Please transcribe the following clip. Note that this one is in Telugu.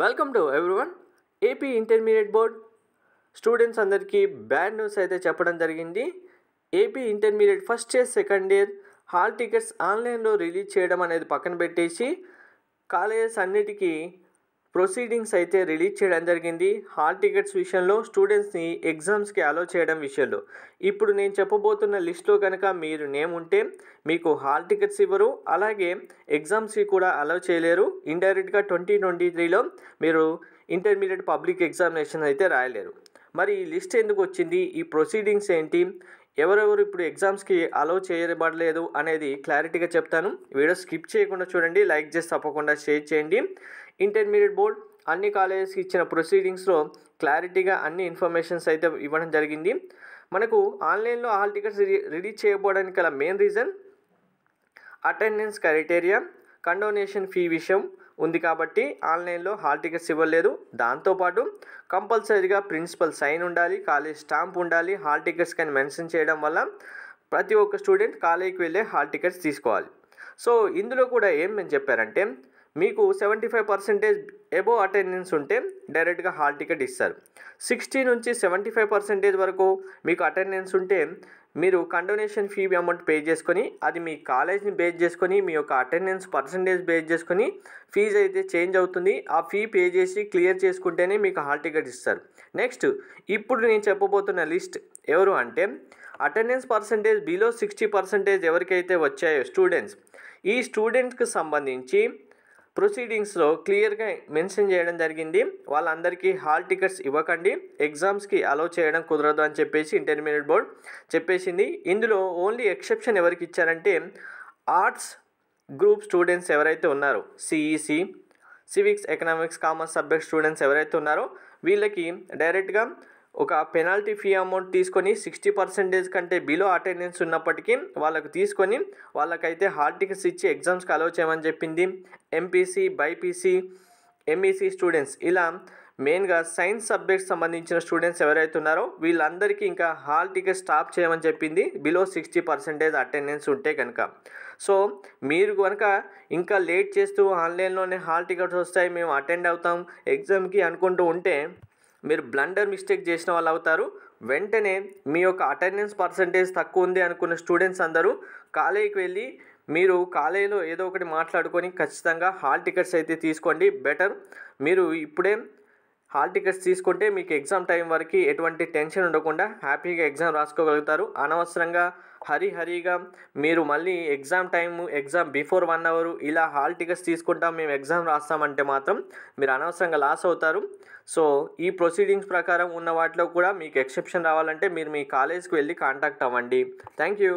welcome to everyone AP intermediate board students అందరికీ బ్యాడ్ న్యూస్ అయితే చెప్పడం జరిగింది AP intermediate first year second year hall tickets ఆన్లైన్లో రిలీజ్ చేయడం అనేది పక్కన పెట్టేసి కాలేజెస్ అన్నిటికీ ప్రొసీడింగ్స్ అయితే రిలీజ్ చేయడం జరిగింది హాల్ టికెట్స్ విషయంలో స్టూడెంట్స్ని ఎగ్జామ్స్కి అలో చేయడం విషయంలో ఇప్పుడు నేను చెప్పబోతున్న లిస్ట్లో కనుక మీరు నేమ్ ఉంటే మీకు హాల్ టికెట్స్ ఇవ్వరు అలాగే ఎగ్జామ్స్కి కూడా అలో చేయలేరు ఇండైరెక్ట్గా ట్వంటీ ట్వంటీ త్రీలో మీరు ఇంటర్మీడియట్ పబ్లిక్ ఎగ్జామినేషన్ అయితే రాయలేరు మరి ఈ లిస్ట్ ఎందుకు వచ్చింది ఈ ప్రొసీడింగ్స్ ఏంటి ఎవరెవరు ఇప్పుడు ఎగ్జామ్స్కి అలౌ చేయబడలేదు అనేది క్లారిటీగా చెప్తాను వీడియో స్కిప్ చేయకుండా చూడండి లైక్ చేసి తప్పకుండా షేర్ చేయండి ఇంటర్మీడియట్ బోర్డ్ అన్ని కాలేజెస్కి ఇచ్చిన ప్రొసీడింగ్స్లో క్లారిటీగా అన్ని ఇన్ఫర్మేషన్స్ అయితే ఇవ్వడం జరిగింది మనకు ఆన్లైన్లో హాల్ టికెట్స్ రిలీజ్ చేయబోవడానికి గల main reason attendance criteria condonation fee విషయం ఉంది కాబట్టి ఆన్లైన్లో హాల్ టికెట్స్ ఇవ్వలేదు దాంతోపాటు కంపల్సరీగా ప్రిన్సిపల్ సైన్ ఉండాలి కాలేజ్ స్టాంప్ ఉండాలి హాల్ టికెట్స్ కానీ మెన్షన్ చేయడం వల్ల ప్రతి ఒక్క స్టూడెంట్ కాలేజీకి వెళ్ళే హాల్ టికెట్స్ తీసుకోవాలి సో ఇందులో కూడా ఏం మేము చెప్పారంటే మీకు seventy five percentage above attendance ఉంటే డైరెక్ట్గా హాల్ టికెట్ ఇస్తారు సిక్స్టీ నుంచి సెవెంటీ ఫైవ్ పర్సెంటేజ్ వరకు మీకు అటెండెన్స్ ఉంటే మీరు కండోనేషన్ ఫీ అమౌంట్ పే చేసుకొని అది మీ కాలేజ్ని బేస్ చేసుకొని మీ యొక్క అటెండెన్స్ పర్సంటేజ్ బేస్ చేసుకొని ఫీజు అయితే చేంజ్ అవుతుంది ఆ ఫీ పే చేసి క్లియర్ చేసుకుంటేనే మీకు హాల్ టికెట్ ఇస్తారు నెక్స్ట్ ఇప్పుడు నేను చెప్పబోతున్న లిస్ట్ ఎవరు అంటే attendance percentage below sixty percentage ఎవరికైతే వచ్చాయో స్టూడెంట్స్ ఈ స్టూడెంట్స్కి సంబంధించి ప్రొసీడింగ్స్లో క్లియర్గా మెన్షన్ చేయడం జరిగింది వాళ్ళందరికీ హాల్ టికెట్స్ ఇవ్వకండి ఎగ్జామ్స్కి అలో చేయడం కుదరదు అని చెప్పేసి ఇంటర్మీడియట్ బోర్డ్ చెప్పేసింది ఇందులో ఓన్లీ ఎక్సెప్షన్ ఎవరికి ఇచ్చారంటే ఆర్ట్స్ గ్రూప్ స్టూడెంట్స్ ఎవరైతే ఉన్నారో CEC civics economics commerce subject students ఎవరైతే ఉన్నారో వీళ్ళకి డైరెక్ట్గా ఒక పెనాల్టీ ఫీ అమౌంట్ తీసుకొని సిక్స్టీ పర్సెంటేజ్ కంటే బిలో అటెండెన్స్ ఉన్నప్పటికీ వాళ్ళకు తీసుకొని వాళ్ళకైతే హాల్ టికెట్స్ ఇచ్చి ఎగ్జామ్స్కి అలౌ చేయమని చెప్పింది ఎంపీసీ బైపీసీ ఎంఈసీ స్టూడెంట్స్ ఇలా మెయిన్గా సైన్స్ సబ్జెక్ట్ సంబంధించిన స్టూడెంట్స్ ఎవరైతే ఉన్నారో వీళ్ళందరికీ ఇంకా హాల్ టికెట్ స్టాప్ చేయమని చెప్పింది బిలో సిక్స్టీ పర్సెంటేజ్ అటెండెన్స్ ఉంటే కనుక సో మీరు కనుక ఇంకా లేట్ చేస్తూ ఆన్లైన్లోనే హాల్ టికెట్స్ వస్తాయి మేము అటెండ్ అవుతాం ఎగ్జామ్కి అనుకుంటూ ఉంటే మీరు బ్లండర్ మిస్టేక్ చేసిన వాళ్ళు అవుతారు వెంటనే మీ యొక్క అటెండెన్స్ పర్సంటేజ్ తక్కువ ఉంది అనుకున్న స్టూడెంట్స్ అందరూ కాలేజీకి వెళ్ళి మీరు కాలేజీలో ఏదో ఒకటి మాట్లాడుకొని ఖచ్చితంగా హాల్ టికెట్స్ అయితే తీసుకోండి బెటర్ మీరు ఇప్పుడే హాల్ టికెట్స్ తీసుకుంటే మీకు ఎగ్జామ్ టైం వరకు ఎటువంటి టెన్షన్ ఉండకుండా హ్యాపీగా ఎగ్జామ్ రాసుకోగలుగుతారు అనవసరంగా హరి హరిగా మీరు మళ్ళీ exam time exam before one hour ఇలా హాల్ టికెట్స్ తీసుకుంటాం మేము ఎగ్జామ్ రాస్తామంటే మాత్రం మీరు అనవసరంగా లాస్ అవుతారు సో ఈ ప్రొసీడింగ్స్ ప్రకారం ఉన్న వాటిలో కూడా మీకు ఎక్సెప్షన్ రావాలంటే మీరు మీ కాలేజ్కి వెళ్ళి కాంటాక్ట్ అవ్వండి థ్యాంక్ యూ